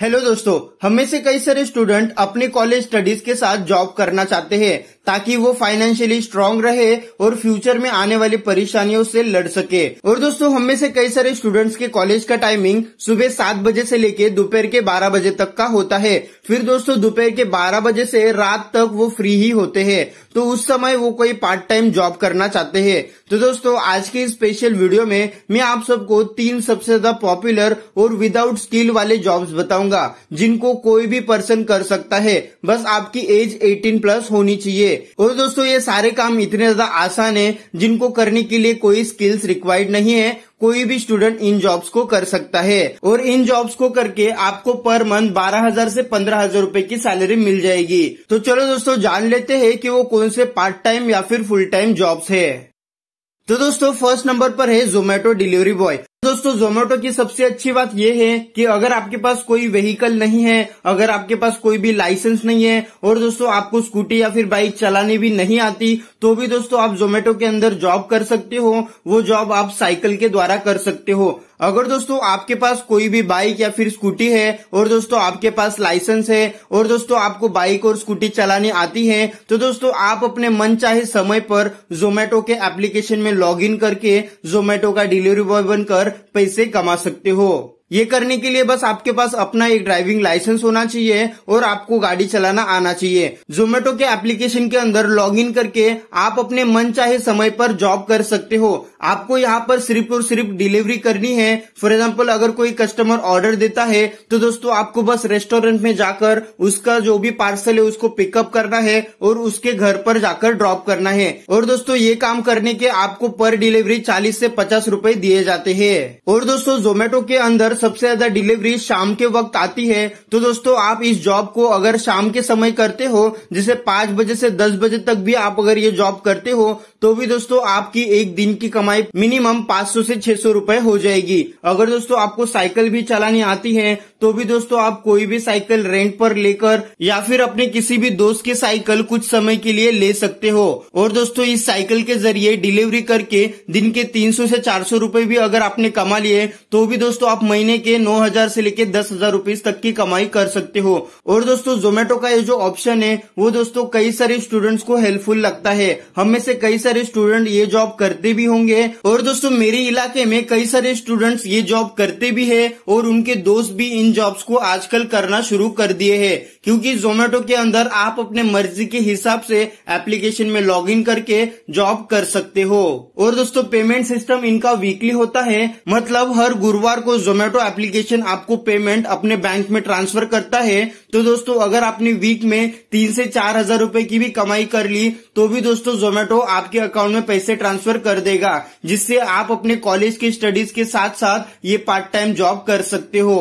hello दोस्तों हम में से कई सारे स्टूडेंट अपने कॉलेज स्टडीज के साथ जॉब करना चाहते हैं ताकि वो फाइनेंशियली स्ट्रांग रहे और फ्यूचर में आने वाली परेशानियों से लड़ सके और दोस्तों हम में से कई सारे स्टूडेंट्स के कॉलेज का टाइमिंग सुबह सात बजे से लेके दोपहर के बारह बजे तक का होता है फिर दोस्तों दोपहर के बारह बजे से रात तक वो फ्री ही होते है तो उस समय वो कोई पार्ट टाइम जॉब करना चाहते है तो दोस्तों आज के स्पेशल वीडियो में मैं आप सबको तीन सबसे ज्यादा पॉपुलर और विदाउट स्किल वाले जॉब बताऊंगा चाहूंगा जिनको कोई भी पर्सन कर सकता है बस आपकी एज 18 प्लस होनी चाहिए और दोस्तों ये सारे काम इतने ज्यादा आसान है जिनको करने के लिए कोई स्किल्स रिक्वायर्ड नहीं है कोई भी स्टूडेंट इन जॉब्स को कर सकता है और इन जॉब्स को करके आपको पर मंथ बारह हजार से पंद्रह हजार रूपए की सैलरी मिल जाएगी तो चलो दोस्तों जान लेते हैं कि वो कौन से पार्ट टाइम या फिर फुल टाइम जॉब्स है तो दोस्तों फर्स्ट नंबर पर है जोमेटो डिलीवरी बॉय दोस्तों जोमेटो की सबसे अच्छी बात यह है कि अगर आपके पास कोई व्हीकल नहीं है अगर आपके पास कोई भी लाइसेंस नहीं है और दोस्तों आपको स्कूटी या फिर बाइक चलानी भी नहीं आती तो भी दोस्तों आप जोमेटो के अंदर जॉब कर सकते हो वो जॉब आप साइकिल के द्वारा कर सकते हो अगर दोस्तों आपके पास कोई भी बाइक या फिर स्कूटी है और दोस्तों आपके पास लाइसेंस है और दोस्तों आपको बाइक और स्कूटी चलानी आती है तो दोस्तों आप अपने मन चाहे समय पर जोमेटो के एप्लीकेशन में लॉग इन करके जोमेटो का डिलीवरी बॉय बनकर पैसे कमा सकते हो ये करने के लिए बस आपके पास अपना एक ड्राइविंग लाइसेंस होना चाहिए और आपको गाड़ी चलाना आना चाहिए जोमेटो के एप्लीकेशन के अंदर लॉगिन करके आप अपने मन चाहे समय पर जॉब कर सकते हो आपको यहाँ पर सिर्फ और सिर्फ डिलीवरी करनी है फॉर एग्जाम्पल अगर कोई कस्टमर ऑर्डर देता है तो दोस्तों आपको बस रेस्टोरेंट में जाकर उसका जो भी पार्सल है उसको पिकअप करना है और उसके घर पर जाकर ड्रॉप करना है और दोस्तों ये काम करने के आपको पर डिलीवरी चालीस से पचास रूपए दिए जाते हैं और दोस्तों जोमेटो के अंदर सबसे ज्यादा डिलीवरी शाम के वक्त आती है तो दोस्तों आप इस जॉब को अगर शाम के समय करते हो जैसे पांच बजे से दस बजे तक भी आप अगर ये जॉब करते हो तो भी दोस्तों आपकी एक दिन की कमाई मिनिमम 500 से 600 रुपए हो जाएगी अगर दोस्तों आपको साइकिल भी चलानी आती है तो भी दोस्तों आप कोई भी साइकिल रेंट पर लेकर या फिर अपने किसी भी दोस्त की साइकिल कुछ समय के लिए ले सकते हो और दोस्तों इस साइकिल के जरिए डिलीवरी करके दिन के 300 से 400 रुपए भी अगर आपने कमा लिए तो भी दोस्तों आप महीने के 9000 से लेकर दस हजार रूपीज तक की कमाई कर सकते हो और दोस्तों जोमेटो का ये जो ऑप्शन है वो दोस्तों कई सारे स्टूडेंट्स को हेल्पफुल लगता है हमें से कई सारे स्टूडेंट ये जॉब करते भी होंगे और दोस्तों मेरे इलाके में कई सारे स्टूडेंट्स ये जॉब करते भी है और उनके दोस्त भी इन जॉब्स को आजकल करना शुरू कर दिए है क्योंकि जोमेटो के अंदर आप अपने मर्जी के हिसाब से एप्लीकेशन में लॉगिन करके जॉब कर सकते हो और दोस्तों पेमेंट सिस्टम इनका वीकली होता है मतलब हर गुरुवार को जोमेटो एप्लीकेशन आपको पेमेंट अपने बैंक में ट्रांसफर करता है तो दोस्तों अगर आपने वीक में तीन से चार हजार रूपए की भी कमाई कर ली तो भी दोस्तों जोमेटो आपके आपके अकाउंट में पैसे ट्रांसफर कर देगा जिससे आप अपने कॉलेज की स्टडीज के साथ साथ ये पार्ट टाइम जॉब कर सकते हो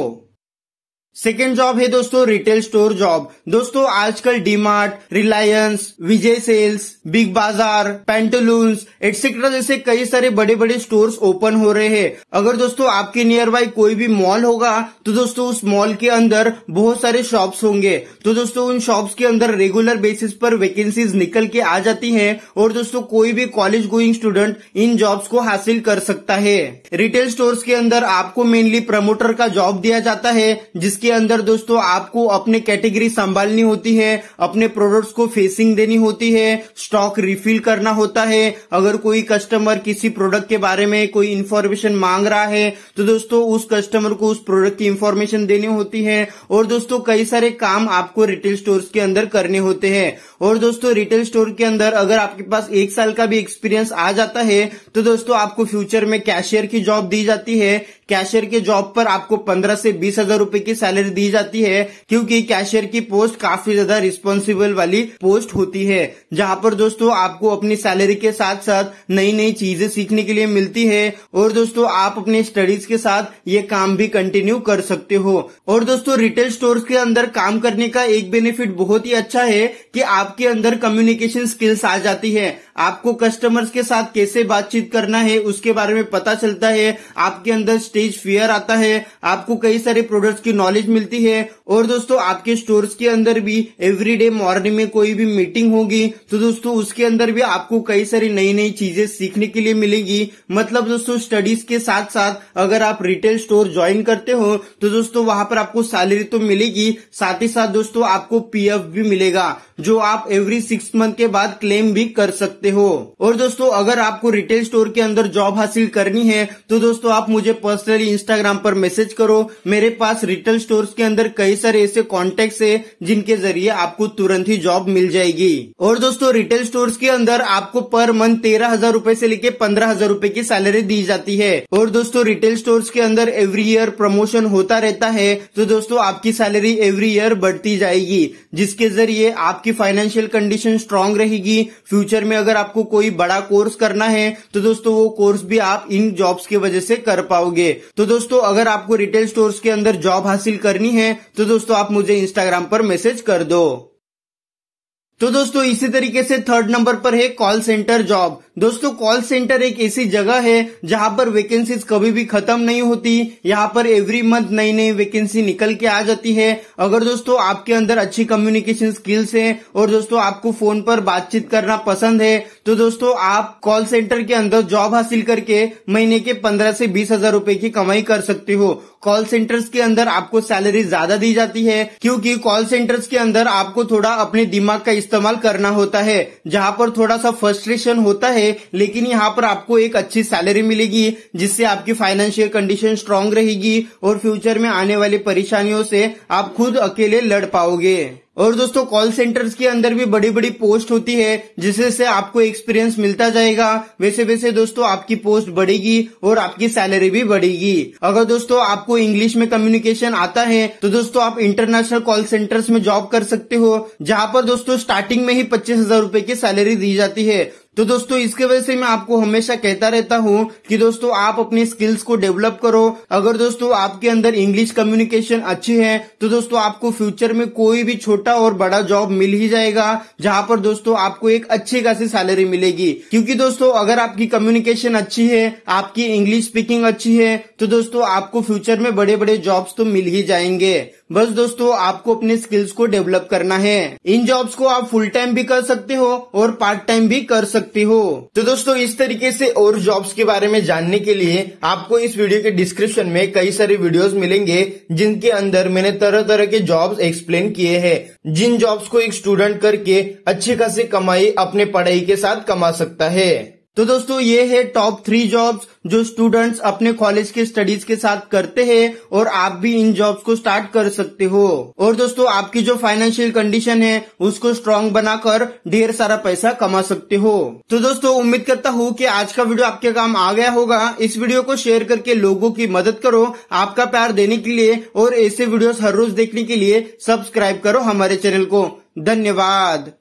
सेकेंड जॉब है दोस्तों रिटेल स्टोर जॉब दोस्तों आजकल DMart Reliance Vijay Sales Big Bazaar Pantaloons etcetera जैसे कई सारे बड़े बड़े स्टोर्स ओपन हो रहे हैं अगर दोस्तों आपके नियर बाय कोई भी मॉल होगा तो दोस्तों उस मॉल के अंदर बहुत सारे शॉप्स होंगे तो दोस्तों उन शॉप्स के अंदर रेगुलर बेसिस पर वेकेंसीज निकल के आ जाती है और दोस्तों कोई भी कॉलेज गोइंग स्टूडेंट इन जॉब्स को हासिल कर सकता है रिटेल स्टोर के अंदर आपको मेनली प्रमोटर का जॉब दिया जाता है जिसके इसके अंदर दोस्तों आपको अपने कैटेगरी संभालनी होती है अपने प्रोडक्ट्स को फेसिंग देनी होती है स्टॉक रिफिल करना होता है अगर कोई कस्टमर किसी प्रोडक्ट के बारे में कोई इंफॉर्मेशन मांग रहा है तो दोस्तों उस कस्टमर को उस प्रोडक्ट की इंफॉर्मेशन देनी होती है और दोस्तों कई सारे काम आपको रिटेल स्टोर के अंदर करने होते हैं और दोस्तों रिटेल स्टोर के अंदर अगर आपके पास एक साल का भी एक्सपीरियंस आ जाता है तो दोस्तों आपको फ्यूचर में कैशियर की जॉब दी जाती है कैशियर के जॉब पर आपको पंद्रह से बीस हजार रूपए की सैलरी दी जाती है क्योंकि कैशियर की पोस्ट काफी ज्यादा रिस्पॉन्सिबल वाली पोस्ट होती है जहाँ पर दोस्तों आपको अपनी सैलरी के साथ साथ नई नई चीजें सीखने के लिए मिलती है और दोस्तों आप अपने स्टडीज के साथ ये काम भी कंटिन्यू कर सकते हो और दोस्तों रिटेल स्टोर के अंदर काम करने का एक बेनिफिट बहुत ही अच्छा है की आपके अंदर कम्युनिकेशन स्किल्स आ जाती है आपको कस्टमर्स के साथ कैसे बातचीत करना है उसके बारे में पता चलता है आपके अंदर स्टेज फियर आता है आपको कई सारे प्रोडक्ट्स की नॉलेज मिलती है और दोस्तों आपके स्टोर्स के अंदर भी एवरीडे मॉर्निंग में कोई भी मीटिंग होगी तो दोस्तों उसके अंदर भी आपको कई सारी नई नई चीजें सीखने के लिए मिलेगी मतलब दोस्तों स्टडीज के साथ साथ अगर आप रिटेल स्टोर ज्वाइन करते हो तो दोस्तों वहां पर आपको सैलरी तो मिलेगी साथ ही साथ दोस्तों आपको पीएफ भी मिलेगा जो आप एवरी सिक्स मंथ के बाद क्लेम भी कर सकते सकते हो और दोस्तों अगर आपको रिटेल स्टोर के अंदर जॉब हासिल करनी है तो दोस्तों आप मुझे पर्सनली इंस्टाग्राम पर मैसेज करो मेरे पास रिटेल स्टोर के अंदर कई सारे ऐसे कॉन्टेक्ट है जिनके जरिए आपको तुरंत ही जॉब मिल जाएगी और दोस्तों रिटेल स्टोर के अंदर आपको पर मंथ तेरह हजार रूपए ऐसी लेके पंद्रह हजार रूपए की सैलरी दी जाती है और दोस्तों रिटेल स्टोर के अंदर एवरी ईयर प्रमोशन होता रहता है तो दोस्तों आपकी सैलरी एवरी ईयर बढ़ती जाएगी जिसके जरिए आपकी फाइनेंशियल कंडीशन स्ट्रांग रहेगी फ्यूचर में अगर आपको कोई बड़ा कोर्स करना है तो दोस्तों वो कोर्स भी आप इन जॉब्स की वजह से कर पाओगे तो दोस्तों अगर आपको रिटेल स्टोर्स के अंदर जॉब हासिल करनी है तो दोस्तों आप मुझे इंस्टाग्राम पर मैसेज कर दो तो दोस्तों इसी तरीके से थर्ड नंबर पर है कॉल सेंटर जॉब दोस्तों कॉल सेंटर एक ऐसी जगह है जहां पर वैकेंसीज कभी भी खत्म नहीं होती यहां पर एवरी मंथ नई नई वैकेंसी निकल के आ जाती है अगर दोस्तों आपके अंदर अच्छी कम्युनिकेशन स्किल्स है और दोस्तों आपको फोन पर बातचीत करना पसंद है तो दोस्तों आप कॉल सेंटर के अंदर जॉब हासिल करके महीने के पंद्रह से बीस हजार रूपए की कमाई कर सकते हो कॉल सेंटर्स के अंदर आपको सैलरी ज्यादा दी जाती है क्योंकि कॉल सेंटर्स के अंदर आपको थोड़ा अपने दिमाग का इस्तेमाल करना होता है जहाँ पर थोड़ा सा फ्रस्ट्रेशन होता है लेकिन यहाँ पर आपको एक अच्छी सैलरी मिलेगी जिससे आपकी फाइनेंशियल कंडीशन स्ट्रांग रहेगी और फ्यूचर में आने वाली परेशानियों से आप खुद अकेले लड़ पाओगे और दोस्तों कॉल सेंटर्स के अंदर भी बड़ी बड़ी पोस्ट होती है जिससे आपको एक्सपीरियंस मिलता जाएगा वैसे वैसे दोस्तों आपकी पोस्ट बढ़ेगी और आपकी सैलरी भी बढ़ेगी अगर दोस्तों आपको इंग्लिश में कम्युनिकेशन आता है तो दोस्तों आप इंटरनेशनल कॉल सेंटर्स में जॉब कर सकते हो जहाँ पर दोस्तों स्टार्टिंग में ही पच्चीस हजार रूपए की सैलरी दी जाती है तो दोस्तों इसके वजह से मैं आपको हमेशा कहता रहता हूँ कि दोस्तों आप अपने स्किल्स को डेवलप करो अगर दोस्तों आपके अंदर इंग्लिश कम्युनिकेशन अच्छी है तो दोस्तों आपको फ्यूचर में कोई भी छोटा और बड़ा जॉब मिल ही जाएगा जहाँ पर दोस्तों आपको एक अच्छी खासी सैलरी मिलेगी क्योंकि दोस्तों अगर आपकी कम्युनिकेशन अच्छी है आपकी इंग्लिश स्पीकिंग अच्छी है तो दोस्तों आपको फ्यूचर में बड़े बड़े जॉब्स तो मिल ही जाएंगे बस दोस्तों आपको अपने स्किल्स को डेवलप करना है इन जॉब्स को आप फुल टाइम भी कर सकते हो और पार्ट टाइम भी कर सकते हो तो दोस्तों इस तरीके से और जॉब्स के बारे में जानने के लिए आपको इस वीडियो के डिस्क्रिप्शन में कई सारे वीडियोस मिलेंगे जिनके अंदर मैंने तरह तरह के जॉब्स एक्सप्लेन किए हैं जिन जॉब्स को एक स्टूडेंट करके अच्छे खासी कमाई अपने पढ़ाई के साथ कमा सकता है तो दोस्तों ये है टॉप थ्री जॉब्स जो स्टूडेंट्स अपने कॉलेज के स्टडीज के साथ करते हैं और आप भी इन जॉब्स को स्टार्ट कर सकते हो और दोस्तों आपकी जो फाइनेंशियल कंडीशन है उसको स्ट्रांग बनाकर ढेर सारा पैसा कमा सकते हो तो दोस्तों उम्मीद करता हूँ कि आज का वीडियो आपके काम आ गया होगा इस वीडियो को शेयर करके लोगों की मदद करो आपका प्यार देने के लिए और ऐसे वीडियो हर रोज देखने के लिए सब्सक्राइब करो हमारे चैनल को धन्यवाद